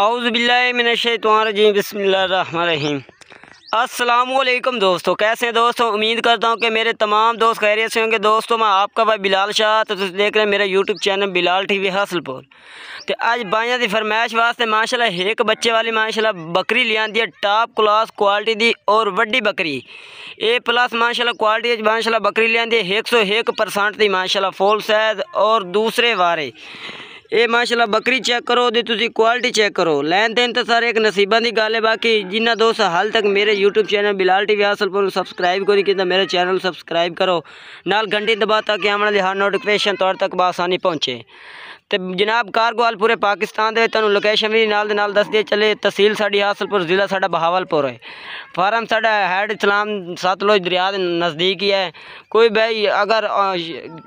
अउज़बिल्लिनशतवानजीम बसमीम असलकम दोस्तों कैसे हैं दोस्तों उम्मीद करता हूं कि मेरे तमाम दोस्त खैरियत से होंगे दोस्तों मैं आपका भाई बिलाल शाह तो देख रहे हैं मेरा YouTube channel Bilal T V Hasilpur तो अज बाइया की फरमाइश वास्ते माशाल्लाह एक बच्चे वाली माशाल्लाह बकरी ले आती है टॉप क्लास क्वालिटी की और वड्डी बकरी ए प्लस माशाल्लाह क्वालिटी माशाल्लाह बकरी लिया है एक सौ एक परसेंट की माशाल्लाह फुल सैद और दूसरे बारे ਇਹ ਮਾਸ਼ਾਅੱਲਾ ਬੱਕਰੀ ਚੈੱਕ ਕਰੋ ਤੇ ਤੁਸੀਂ ਕੁਆਲਿਟੀ ਚੈੱਕ ਕਰੋ ਲੈਣ ਦੇਣ ਤਾਂ ਸਾਰੇ ਇੱਕ ਨਸੀਬਾਂ ਦੀ ਗੱਲ ਹੈ ਬਾਕੀ ਜਿਨ੍ਹਾਂ ਦੋਸਤ ਹਾਲ ਤੱਕ ਮੇਰੇ YouTube channel Bilal TV Hasilpur ਨੂੰ ਸਬਸਕ੍ਰਾਈਬ ਕਰੀ ਕਿਤਾ ਮੇਰੇ ਚੈਨਲ ਸਬਸਕ੍ਰਾਈਬ ਕਰੋ ਨਾਲ ਘੰਟੀ ਦਬਾ ਤਾਂ ਕਿ ਆਉਣ ਵਾਲੀ ਹਰ ਨੋਟੀਫਿਕੇਸ਼ਨ ਤੁਹਾਡੇ ਤੱਕ ਬਾਸਾਨੀ ਪਹੁੰਚੇ ਤੇ ਜਨਾਬ ਕਾਰਗਵਾਲ ਪੂਰੇ ਪਾਕਿਸਤਾਨ ਦੇ ਤੁਹਾਨੂੰ ਲੋਕੇਸ਼ਨ ਵੀ ਨਾਲ ਦੇ ਨਾਲ ਦੱਸਦੇ ਚੱਲੇ ਤਹਿਸੀਲ ਸਾਡੀ ਹਾਸਲਪੁਰ ਜ਼ਿਲ੍ਹਾ ਸਾਡਾ ਬਹਾਵਲਪੁਰ ਹੈ ਫਾਰਮ ਸਾਡਾ ਹੈਡ ਇਸਲਾਮ ਸਤਲੁਜ ਦਰਿਆ ਦੇ ਨਜ਼ਦੀਕ ਹੀ ਹੈ ਕੋਈ ਬਈ ਅਗਰ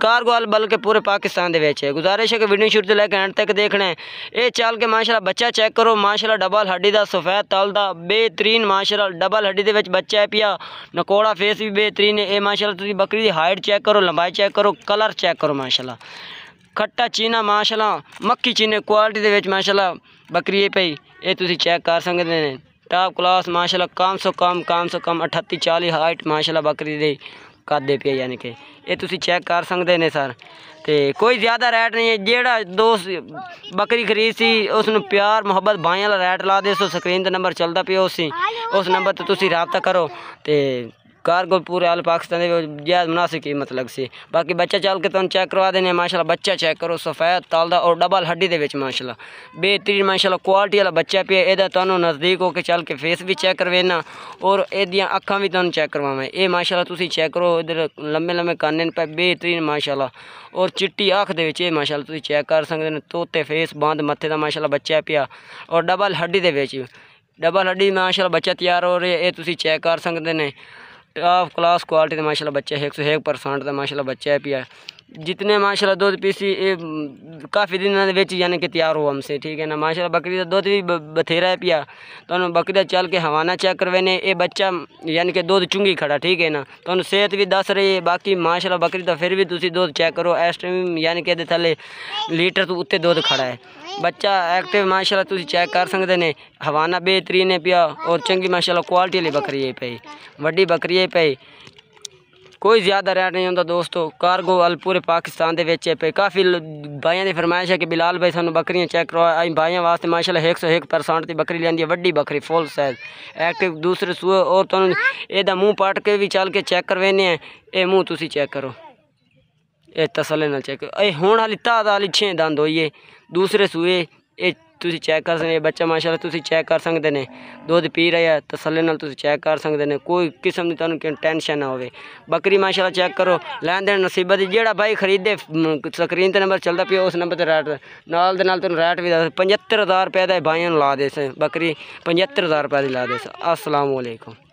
ਕਾਰਗਵਾਲ ਬਲਕਿ ਪੂਰੇ ਪਾਕਿਸਤਾਨ ਦੇ ਵਿੱਚ ਹੈ ਗੁਜ਼ਾਰਿਸ਼ ਹੈ ਕਿ ਵੀਡੀਓ ਸ਼ੁਰੂ ਤੋਂ ਲੈ ਕੇ ਐਂਡ ਤੱਕ ਦੇਖਣਾ ਹੈ ਇਹ ਚਾਲ ਕੇ ਮਾਸ਼ਾਅੱਲਾ ਬੱਚਾ ਚੈੱਕ ਕਰੋ ਮਾਸ਼ਾਅੱਲਾ ਡਬਲ ਹੱਡੀ ਦਾ ਸਫੈਦ ਤਲ ਦਾ ਬਿਹਤਰੀਨ ਮਾਸ਼ਾਅੱਲਾ ਡਬਲ ਹੱਡੀ ਦੇ ਵਿੱਚ ਬੱਚਾ ਹੈ ਪਿਆ ਨਕੋੜਾ ਫੇਸ ਵੀ ਬਿਹਤਰੀਨ ਹੈ ਇਹ ਮਾਸ਼ਾਅੱਲਾ ਤੁਸੀਂ ਬੱਕਰੀ ਦੀ ਹਾਈਟ ਚੈੱਕ ਕਰੋ ਲੰਬਾਈ ਚੈੱਕ ਕਰੋ ਕਲਰ ਚੈੱਕ ਕਰੋ ਮਾਸ਼ਾਅੱਲਾ ਖੱਟਾ ਚੀਨਾ ਮਾਸ਼ਾਅੱਲਾ ਮੱਕੀ ਚੀਨੇ ਕੁਆਲਿਟੀ ਦੇ ਵਿੱਚ ਮਾਸ਼ਾਅੱਲਾ ਬੱਕਰੀ ਪਈ ਇਹ ਤੁਸੀਂ ਚੈੱਕ ਕਰ ਸਕਦੇ ਨੇ ਟਾਪ ਕਲਾਸ ਮਾਸ਼ਾਅੱਲਾ ਕਾਮ ਸੋ ਕਾਮ ਕਾਮ ਸੋ ਕਾਮ 38 40 ਹਾਈਟ ਮਾਸ਼ਾਅੱਲਾ ਬੱਕਰੀ ਦੇ ਕਰਦੇ ਪਏ ਯਾਨੀ ਕਿ ਇਹ ਤੁਸੀਂ ਚੈੱਕ ਕਰ ਸਕਦੇ ਨੇ ਸਰ ਤੇ ਕੋਈ ਜ਼ਿਆਦਾ ਰੇਟ ਨਹੀਂ ਹੈ ਜਿਹੜਾ ਦੋਸਤ ਬੱਕਰੀ ਖਰੀਦ ਸੀ ਉਸ ਨੂੰ ਪਿਆਰ ਮੁਹੱਬਤ ਬਾਈ ਵਾਲਾ ਰੇਟ ਲਾ ਦੇ ਸੋ ਸਕਰੀਨ ਤੇ ਨੰਬਰ ਚੱਲਦਾ ਪਿਆ ਉਸ ਉਸ ਨੰਬਰ ਤੇ ਤੁਸੀਂ ਰਾਬਤਾ ਕਰੋ ਤੇ कार पूरे आल पाकिस्तान ज्यादा मुनासिब कीमत मतलब लगसी बाकी बच्चा चल के तुम चेक करवा देने माशाला बच्चा चेक करो सफ़ेद तालदा और डबल हड्डी दे विच बेहतरीन माशाल्लाह क्वालिटी वाला बच्चा पे एदा तुहानू नज़दीक हो चल के फेस भी चेक करवेना और एदियां अक्खां भी तुहानू चेक करवावें ए माशाला तुसी चेक करो इधर लंबे लंबे काने पे बेहतरीन माशाला और चिट्टी अख दे माशाला ए चेक कर सकते न तोते फेस बंद मत्थे का माशाला बच्चा पिया और डबल हड्डी के विच डबल हड्डी माशाल्लाह बच्चा तैयार हो रहा है ये तुसी चेक कर सकते ने ਟਾਪ ਕਲਾਸ ਕੁਆਲਿਟੀ ਦੇ ਮਾਸ਼ਾਅੱਲਾ ਬੱਚੇ 101% ਦਾ ਮਾਸ਼ਾਅੱਲਾ ਬੱਚਾ ਹੈ ਪਿਆ जितने माशाल्लाह दूध पीसी काफ़ी दिन ने बेची जाने के तैयार हो हमसे ठीक है ना माशाल्लाह बकरी का दूध भी बथेरा है पिया तो बकरी का चल के हवाना चेक करवाने ये बच्चा यानी कि दूध चुंगी खड़ा ठीक है ना तो सेहत भी दस रही है बाकी माशाल्लाह बकरी तो फिर भी तुम दूध चेक करो इस टाइम यानी कि थले लीटर तो उत्ते दूध खड़ा है बच्चा एक्टिव माशाला तुम चेक कर सकते ने हवाना बेहतरीन है पिया और चंकी माशाला क्वालिटी वाली बकरी है पई वी बकरी है पई ਕੋਈ ਜ਼ਿਆਦਾ ਰੇਟ ਨਹੀਂ ਹੁੰਦਾ ਦੋਸਤੋ ਕਾਰਗੋ ਵਾਲ ਪੂਰੇ ਪਾਕਿਸਤਾਨ ਦੇ ਵਿੱਚ ਹੈ ਪਈ ਕਾਫੀ ਬਾਈਆਂ ਦੀ ਫਰਮਾਇਸ਼ ਹੈ ਕਿ ਬਿਲਾਲ ਭਾਈ ਸਾਨੂੰ ਬੱਕਰੀਆਂ ਚੈੱਕ ਕਰਵਾ ਆਈ ਬਾਈਆਂ ਵਾਸਤੇ ਮਾਸ਼ਾਅੱਲਾ 101% ਦੀ ਬੱਕਰੀ ਲੈਂਦੀ ਹੈ ਵੱਡੀ ਬੱਕਰੀ ਫੁੱਲ ਸਾਈਜ਼ ਐਕਟਿਵ ਦੂਸਰੇ ਸੂਏ ਔਰ ਤੁਹਾਨੂੰ ਇਹਦਾ ਮੂੰਹ ਪਾਟ ਕੇ ਵੀ ਚੱਲ ਕੇ ਚੈੱਕ ਕਰਵੇਨੇ ਆ ਇਹ ਮੂੰਹ ਤੁਸੀਂ ਚੈੱਕ ਕਰੋ ਇਹ ਤਸੱਲੇ ਨਾਲ ਚੈੱਕ ਇਹ ਹੁਣ ਹਾਲੀ ਤਾਜ਼ਾ ਹਾਲੀ 6 ਦੰਦ ਹੋਈਏ ਦੂਸਰੇ ਸੂਏ ਇਹ ਤੁਸੀਂ ਚੈੱਕ ਕਰ ਸਕਦੇ ਬੱਚਾ ਮਾਸ਼ਾਅੱਲਾ ਤੁਸੀਂ ਚੈੱਕ ਕਰ ਸਕਦੇ ਨੇ ਦੁੱਧ ਪੀ ਰਿਹਾ ਤਸੱਲੇ ਨਾਲ ਤੁਸੀਂ ਚੈੱਕ ਕਰ ਸਕਦੇ ਨੇ ਕੋਈ ਕਿਸਮ ਦੀ ਤੁਹਾਨੂੰ ਟੈਨਸ਼ਨ ਨਾ ਹੋਵੇ ਬੱਕਰੀ ਮਾਸ਼ਾਅੱਲਾ ਚੈੱਕ ਕਰੋ ਲੈਣ ਦੇਣ ਨਸੀਬਤ ਜਿਹੜਾ ਭਾਈ ਖਰੀਦੇ ਸਕਰੀਨ ਤੇ ਨੰਬਰ ਚੱਲਦਾ ਪਿਆ ਉਸ ਨੰਬਰ ਤੇ ਰੇਟ ਨਾਲ ਦੇ ਨਾਲ ਤੁਹਾਨੂੰ ਰੇਟ ਵੀ ਦੱਸ 75000 ਰੁਪਏ ਦਾ ਭਾਈਆਂ ਨੂੰ ਲਾ ਦੇ ਬੱਕਰੀ 75000 ਰੁਪਏ ਦੀ ਲਾ ਦੇ ਅਸਲਾਮ ਵਾਲੇਕੁਮ